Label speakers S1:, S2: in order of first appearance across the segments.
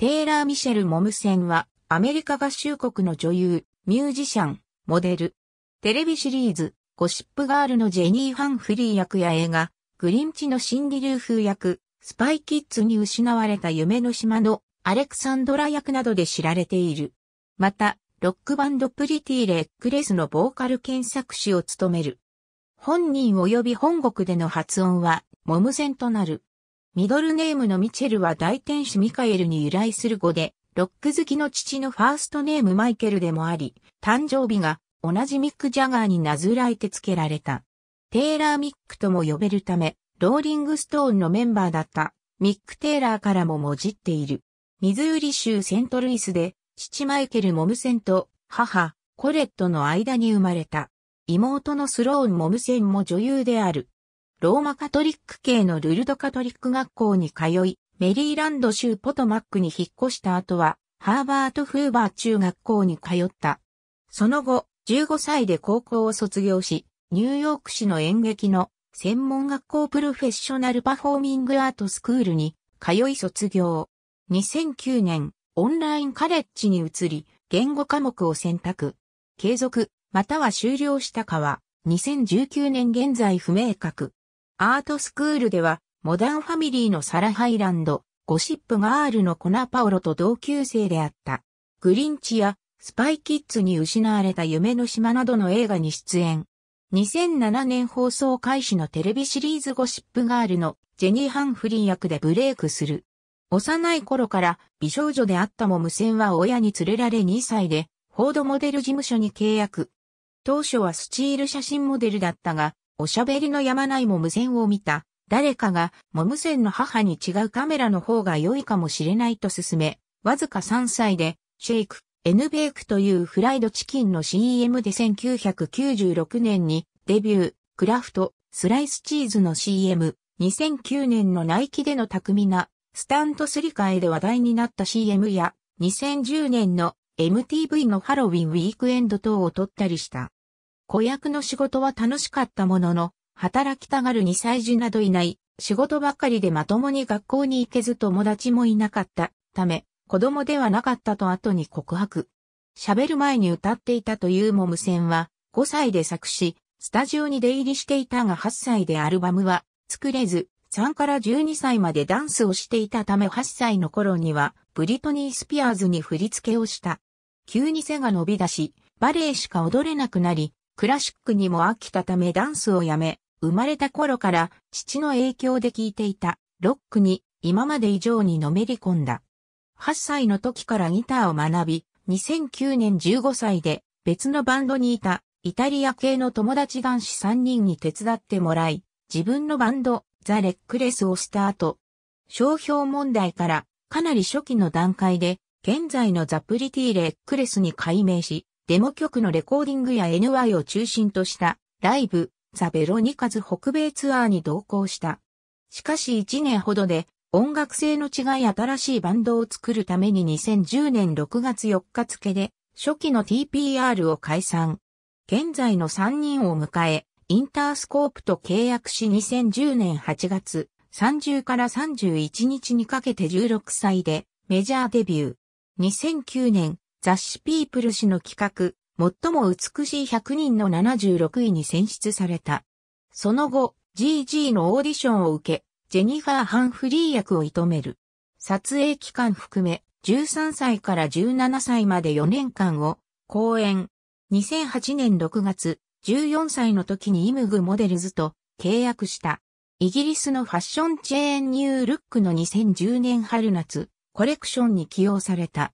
S1: テイラー・ミシェル・モムセンは、アメリカ合衆国の女優、ミュージシャン、モデル。テレビシリーズ、ゴシップガールのジェニー・ファン・フリー役や映画、グリンチのシンディ・ルーフ役、スパイ・キッズに失われた夢の島のアレクサンドラ役などで知られている。また、ロックバンドプリティ・レックレスのボーカル検索詞を務める。本人及び本国での発音は、モムセンとなる。ミドルネームのミチェルは大天使ミカエルに由来する語で、ロック好きの父のファーストネームマイケルでもあり、誕生日が同じミック・ジャガーになずらえて付けられた。テイラー・ミックとも呼べるため、ローリング・ストーンのメンバーだったミック・テイラーからももじっている。ミズーリ州セントルイスで、父マイケル・モムセンと母、コレットの間に生まれた。妹のスローン・モムセンも女優である。ローマカトリック系のルルドカトリック学校に通い、メリーランド州ポトマックに引っ越した後は、ハーバート・フーバー中学校に通った。その後、15歳で高校を卒業し、ニューヨーク市の演劇の専門学校プロフェッショナルパフォーミングアートスクールに通い卒業。2009年、オンラインカレッジに移り、言語科目を選択。継続、または終了したかは、2019年現在不明確。アートスクールでは、モダンファミリーのサラ・ハイランド、ゴシップガールのコナパオロと同級生であった。グリンチやスパイキッズに失われた夢の島などの映画に出演。2007年放送開始のテレビシリーズゴシップガールのジェニー・ハンフリー役でブレイクする。幼い頃から美少女であったも無線は親に連れられ2歳で、フォードモデル事務所に契約。当初はスチール写真モデルだったが、おしゃべりのやまないも無線を見た、誰かが、も無線の母に違うカメラの方が良いかもしれないと勧め、わずか3歳で、シェイク、エヌベークというフライドチキンの CM で1996年に、デビュー、クラフト、スライスチーズの CM、2009年のナイキでの巧みな、スタントすり替えで話題になった CM や、2010年の MTV のハロウィンウィークエンド等を撮ったりした。子役の仕事は楽しかったものの、働きたがる2歳児などいない、仕事ばかりでまともに学校に行けず友達もいなかったため、子供ではなかったと後に告白。喋る前に歌っていたというも無線は、5歳で作詞、スタジオに出入りしていたが8歳でアルバムは作れず、3から12歳までダンスをしていたため8歳の頃には、ブリトニー・スピアーズに振り付けをした。急に背が伸び出し、バレエしか踊れなくなり、クラシックにも飽きたためダンスをやめ、生まれた頃から父の影響で聴いていたロックに今まで以上にのめり込んだ。8歳の時からギターを学び、2009年15歳で別のバンドにいたイタリア系の友達男子3人に手伝ってもらい、自分のバンド、ザ・レックレスをスタート。商標問題からかなり初期の段階で、現在のザ・プリティ・レックレスに改名し、デモ曲のレコーディングや NY を中心としたライブ、ザ・ベロニカズ北米ツアーに同行した。しかし1年ほどで音楽性の違い新しいバンドを作るために2010年6月4日付で初期の TPR を解散。現在の3人を迎え、インタースコープと契約し2010年8月30から31日にかけて16歳でメジャーデビュー。2009年雑誌ピープル氏の企画、最も美しい100人の76位に選出された。その後、GG のオーディションを受け、ジェニファー・ハンフリー役を射止める。撮影期間含め、13歳から17歳まで4年間を、公演。2008年6月、14歳の時にイムグモデルズと契約した。イギリスのファッションチェーンニュールックの2010年春夏コレクションに起用された。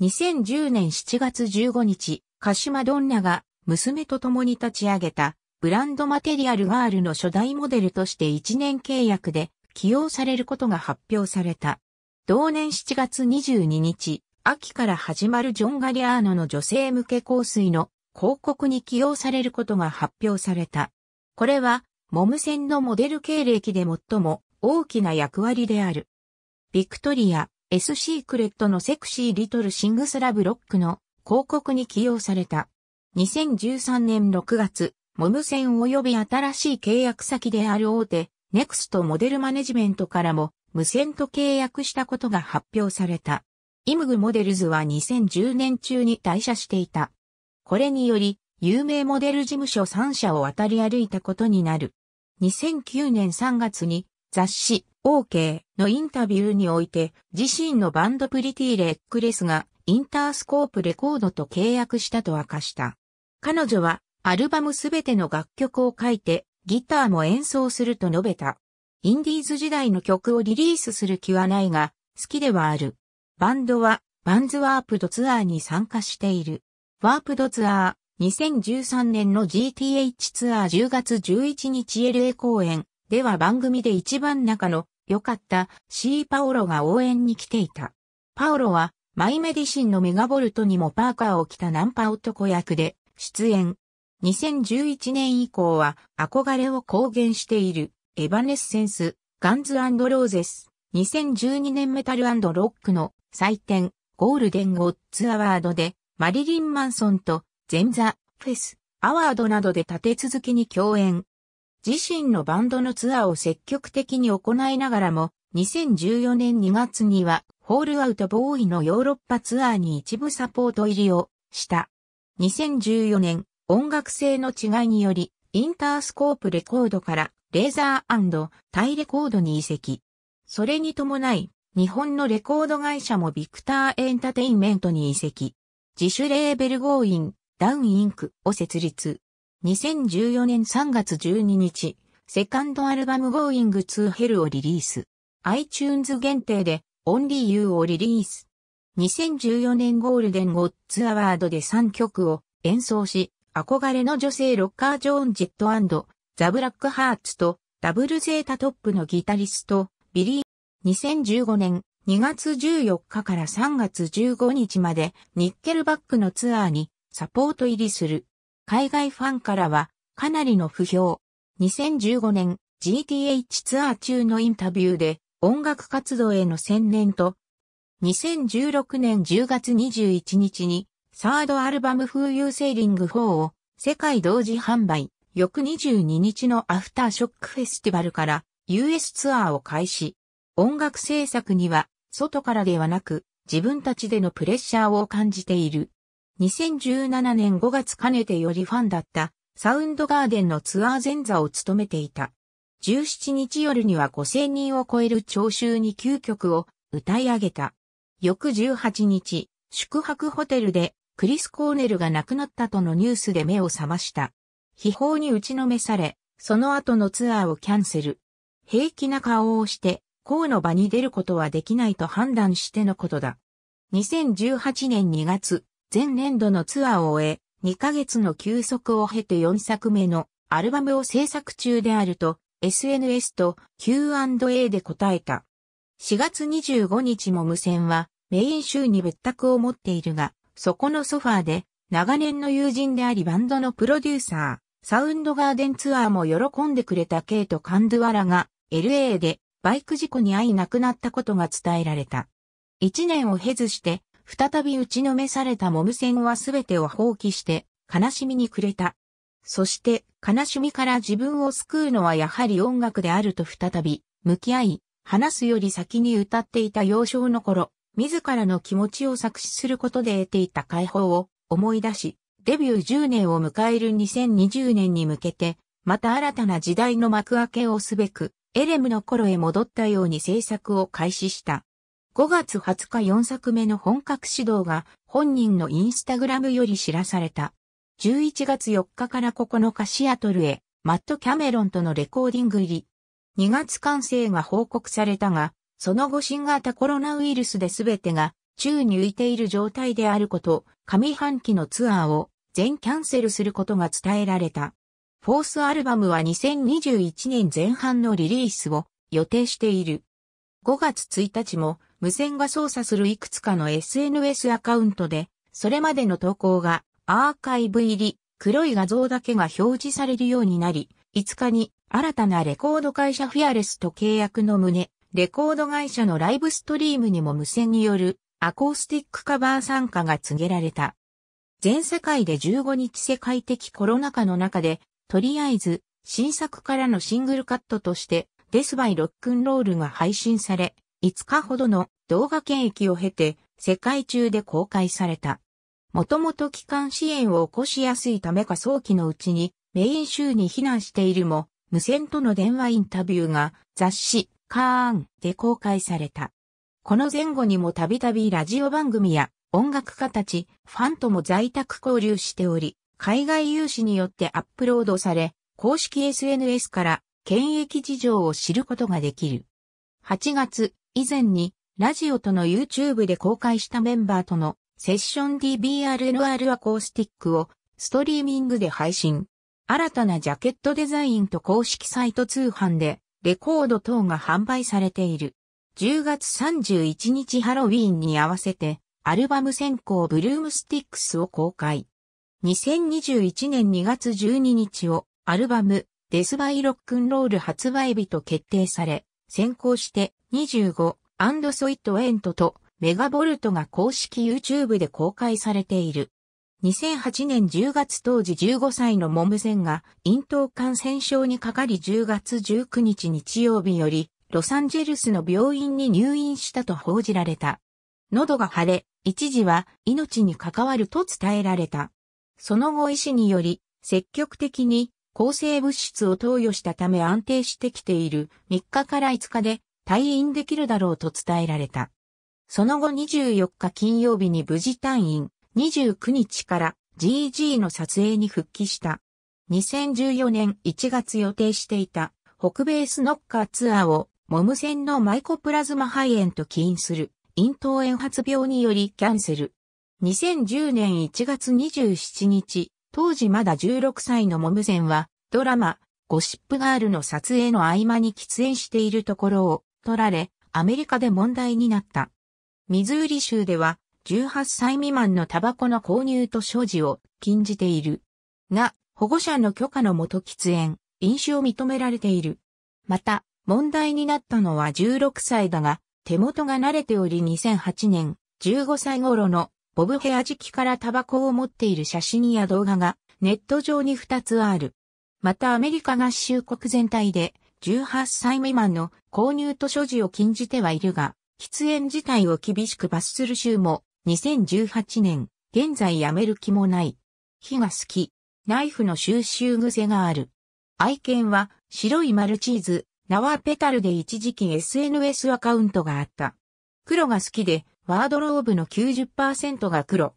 S1: 2010年7月15日、鹿島ドンナが娘と共に立ち上げたブランドマテリアルガールの初代モデルとして1年契約で起用されることが発表された。同年7月22日、秋から始まるジョン・ガリアーノの女性向け香水の広告に起用されることが発表された。これは、モムンのモデル経歴で最も大きな役割である。ビクトリア、S シークレットのセクシーリトルシングスラブロックの広告に起用された。2013年6月、モムン及び新しい契約先である大手、ネクストモデルマネジメントからも無線と契約したことが発表された。イムグモデルズは2010年中に退社していた。これにより、有名モデル事務所3社を渡り歩いたことになる。2009年3月に雑誌 OK のインタビューにおいて、自身のバンドプリティレックレスがインタースコープレコードと契約したと明かした。彼女はアルバムすべての楽曲を書いて、ギターも演奏すると述べた。インディーズ時代の曲をリリースする気はないが、好きではある。バンドは、バンズワープドツアーに参加している。ワープドツアー、2013年の GTH ツアー10月11日 LA 公演、では番組で一番仲の良かった C パオロが応援に来ていた。パオロはマイメディシンのメガボルトにもパーカーを着たナンパ男役で出演。2011年以降は憧れを公言しているエヴァネッセンス、ガンズローゼス、2012年メタルロックの祭典ゴールデンゴッツアワードでマリリン・マンソンとゼンザ・フェス、アワードなどで立て続けに共演。自身のバンドのツアーを積極的に行いながらも、2014年2月には、ホールアウトボーイのヨーロッパツアーに一部サポート入りをした。2014年、音楽性の違いにより、インタースコープレコードからレーザータイレコードに移籍。それに伴い、日本のレコード会社もビクターエンタテインメントに移籍。自主レーベルゴーイン、ダウンインクを設立。2014年3月12日、セカンドアルバム Going to Hell をリリース。iTunes 限定で Only You をリリース。2014年ゴールデンゴッツアワードで3曲を演奏し、憧れの女性ロッカー・ジョーン・ジェットザ・ブラック・ハーツとダブルゼータトップのギタリスト、ビリー。2015年2月14日から3月15日までニッケルバックのツアーにサポート入りする。海外ファンからはかなりの不評。2015年 GTH ツアー中のインタビューで音楽活動への専念と、2016年10月21日にサードアルバム風流セーリング4を世界同時販売、翌22日のアフターショックフェスティバルから US ツアーを開始。音楽制作には外からではなく自分たちでのプレッシャーを感じている。2017年5月かねてよりファンだったサウンドガーデンのツアー前座を務めていた。17日夜には5000人を超える聴衆に9曲を歌い上げた。翌18日、宿泊ホテルでクリス・コーネルが亡くなったとのニュースで目を覚ました。秘宝に打ちのめされ、その後のツアーをキャンセル。平気な顔をして、公の場に出ることはできないと判断してのことだ。2018年2月、前年度のツアーを終え、2ヶ月の休息を経て4作目のアルバムを制作中であると SNS と Q&A で答えた。4月25日も無線はメイン州に別宅を持っているが、そこのソファーで長年の友人でありバンドのプロデューサー、サウンドガーデンツアーも喜んでくれたケイト・カンドゥアラが LA でバイク事故に遭い亡くなったことが伝えられた。1年を経ずして再び打ちのめされたモム戦はすべてを放棄して、悲しみに暮れた。そして、悲しみから自分を救うのはやはり音楽であると再び、向き合い、話すより先に歌っていた幼少の頃、自らの気持ちを作詞することで得ていた解放を思い出し、デビュー10年を迎える2020年に向けて、また新たな時代の幕開けをすべく、エレムの頃へ戻ったように制作を開始した。5月20日4作目の本格始動が本人のインスタグラムより知らされた。11月4日から9日シアトルへマット・キャメロンとのレコーディング入り。2月完成が報告されたが、その後新型コロナウイルスで全てが宙に浮いている状態であること、上半期のツアーを全キャンセルすることが伝えられた。フォースアルバムは2021年前半のリリースを予定している。5月1日も無線が操作するいくつかの SNS アカウントで、それまでの投稿がアーカイブ入り、黒い画像だけが表示されるようになり、5日に新たなレコード会社フィアレスと契約の旨、レコード会社のライブストリームにも無線によるアコースティックカバー参加が告げられた。全世界で15日世界的コロナ禍の中で、とりあえず新作からのシングルカットとしてデスバイロックンロールが配信され、5日ほどの動画検疫を経て、世界中で公開された。もともと機関支援を起こしやすいためか早期のうちにメイン州に避難しているも、無線との電話インタビューが雑誌、カーンで公開された。この前後にもたびたびラジオ番組や音楽家たち、ファンとも在宅交流しており、海外有志によってアップロードされ、公式 SNS から検疫事情を知ることができる。8月以前にラジオとの YouTube で公開したメンバーとのセッション d b r n r アコースティックをストリーミングで配信。新たなジャケットデザインと公式サイト通販でレコード等が販売されている。10月31日ハロウィーンに合わせてアルバム先行ブルームスティックスを公開。2021年2月12日をアルバムデスバイロックンロール発売日と決定され、先行して25アンドソイットエントとメガボルトが公式 YouTube で公開されている。2008年10月当時15歳のモムゼンが咽頭感染症にかかり10月19日日曜日よりロサンゼルスの病院に入院したと報じられた。喉が腫れ、一時は命に関わると伝えられた。その後医師により積極的に抗生物質を投与したため安定してきている3日から5日で退院できるだろうと伝えられた。その後24日金曜日に無事退院、29日から GG の撮影に復帰した。2014年1月予定していた北米スノッカーツアーをモム線のマイコプラズマ肺炎と起因する咽頭炎発病によりキャンセル。2010年1月27日、当時まだ16歳のモムセンは、ドラマ、ゴシップガールの撮影の合間に喫煙しているところを、取られ、アメリカで問題になった。ミズーリ州では、18歳未満のタバコの購入と所持を禁じている。が、保護者の許可のもと喫煙、飲酒を認められている。また、問題になったのは16歳だが、手元が慣れており2008年、15歳頃のボブヘア時期からタバコを持っている写真や動画がネット上に2つある。またアメリカ合衆国全体で18歳未満の購入と所持を禁じてはいるが、喫煙自体を厳しく罰する州も2018年、現在やめる気もない。火が好き。ナイフの収集癖がある。愛犬は白いマルチーズ、ナワペタルで一時期 SNS アカウントがあった。黒が好きでワードローブの90%が黒。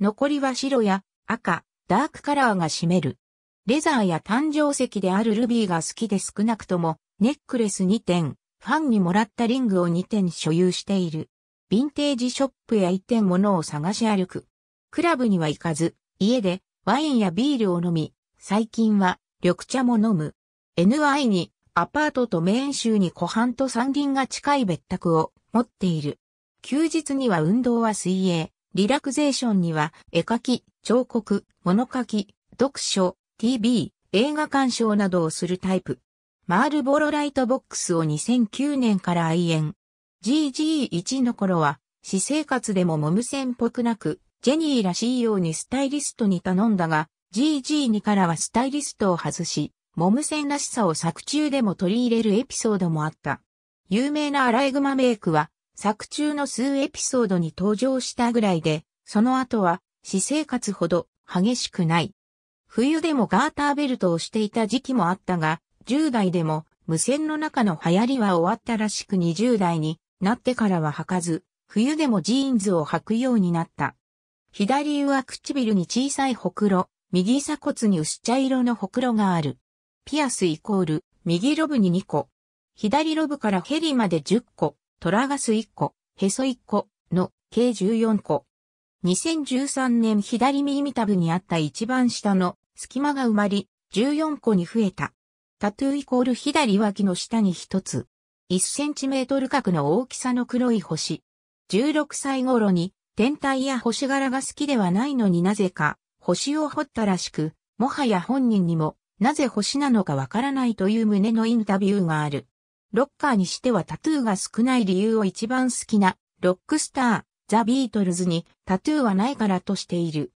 S1: 残りは白や赤、ダークカラーが占める。レザーや誕生石であるルビーが好きで少なくともネックレス2点、ファンにもらったリングを2点所有している。ヴィンテージショップや1点物を探し歩く。クラブには行かず、家でワインやビールを飲み、最近は緑茶も飲む。n y にアパートとメーン州に湖畔と山林が近い別宅を持っている。休日には運動は水泳、リラクゼーションには絵描き、彫刻、物書き、読書、TV、映画鑑賞などをするタイプ。マールボロライトボックスを2009年から愛演。GG1 の頃は、私生活でもムセ線っぽくなく、ジェニーらしいようにスタイリストに頼んだが、GG2 からはスタイリストを外し、モムセンらしさを作中でも取り入れるエピソードもあった。有名なアライグマメイクは作中の数エピソードに登場したぐらいで、その後は、私生活ほど激しくない。冬でもガーターベルトをしていた時期もあったが、10代でも無線の中の流行りは終わったらしく20代になってからは履かず、冬でもジーンズを履くようになった。左上唇に小さいほくろ、右鎖骨に薄茶色のほくろがある。ピアスイコール、右ロブに2個。左ロブからヘリまで10個。トラガス1個、ヘソ1個の計14個。2013年左耳タブにあった一番下の隙間が埋まり、14個に増えた。タトゥーイコール左脇の下に一つ。1センチメートル角の大きさの黒い星。16歳頃に天体や星柄が好きではないのになぜか星を掘ったらしく、もはや本人にもなぜ星なのかわからないという胸のインタビューがある。ロッカーにしてはタトゥーが少ない理由を一番好きな、ロックスター、ザ・ビートルズにタトゥーはないからとしている。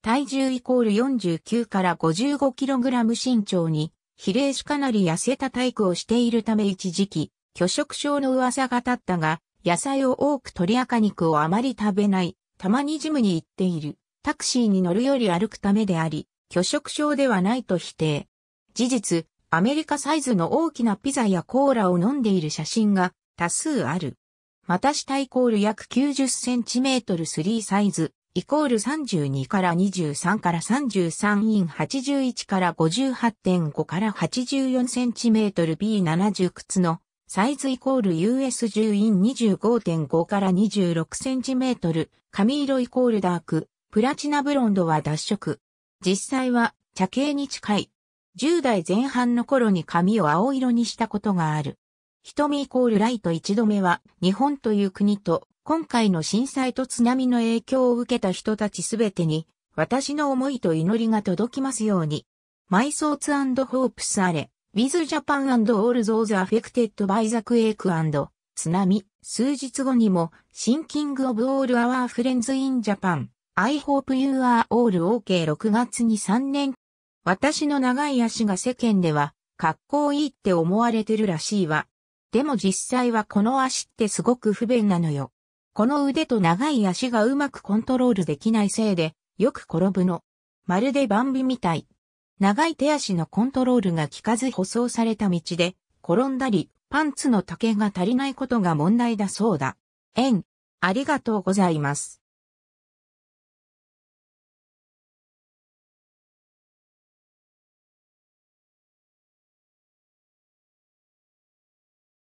S1: 体重イコール49から55キログラム身長に、比例しかなり痩せた体育をしているため一時期、拒食症の噂が立ったが、野菜を多く取り赤肉をあまり食べない、たまにジムに行っている、タクシーに乗るより歩くためであり、拒食症ではないと否定。事実、アメリカサイズの大きなピザやコーラを飲んでいる写真が多数ある。また下イコール約 90cm3 サイズ、イコール32から23から33イン81から58.5から8 4 c m b 7 0靴のサイズイコール US10 イン25.5から26センチメートル、髪色イコールダーク、プラチナブロンドは脱色。実際は茶系に近い10代前半の頃に髪を青色にしたことがある。瞳イコールライト一度目は、日本という国と、今回の震災と津波の影響を受けた人たちすべてに、私の思いと祈りが届きますように。My thoughts and hopes are, with Japan and all those affected by the quake and, 津波、数日後にも、s i n k i n g of all our friends in Japan, I hope you are all okay6 月に3年私の長い足が世間では、格好いいって思われてるらしいわ。でも実際はこの足ってすごく不便なのよ。この腕と長い足がうまくコントロールできないせいで、よく転ぶの。まるでバンビみたい。長い手足のコントロールが効かず舗装された道で、転んだり、パンツの丈が足りないことが問題だそうだ。縁、ありがとうございます。